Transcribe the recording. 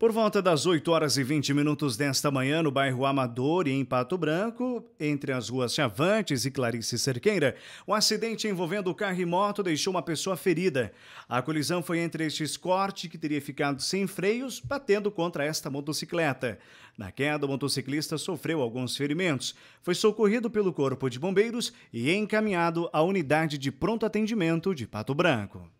Por volta das 8 horas e 20 minutos desta manhã, no bairro Amador e em Pato Branco, entre as ruas Chavantes e Clarice Cerqueira, um acidente envolvendo carro e moto deixou uma pessoa ferida. A colisão foi entre este escorte, que teria ficado sem freios, batendo contra esta motocicleta. Na queda, o motociclista sofreu alguns ferimentos, foi socorrido pelo Corpo de Bombeiros e encaminhado à unidade de pronto atendimento de Pato Branco.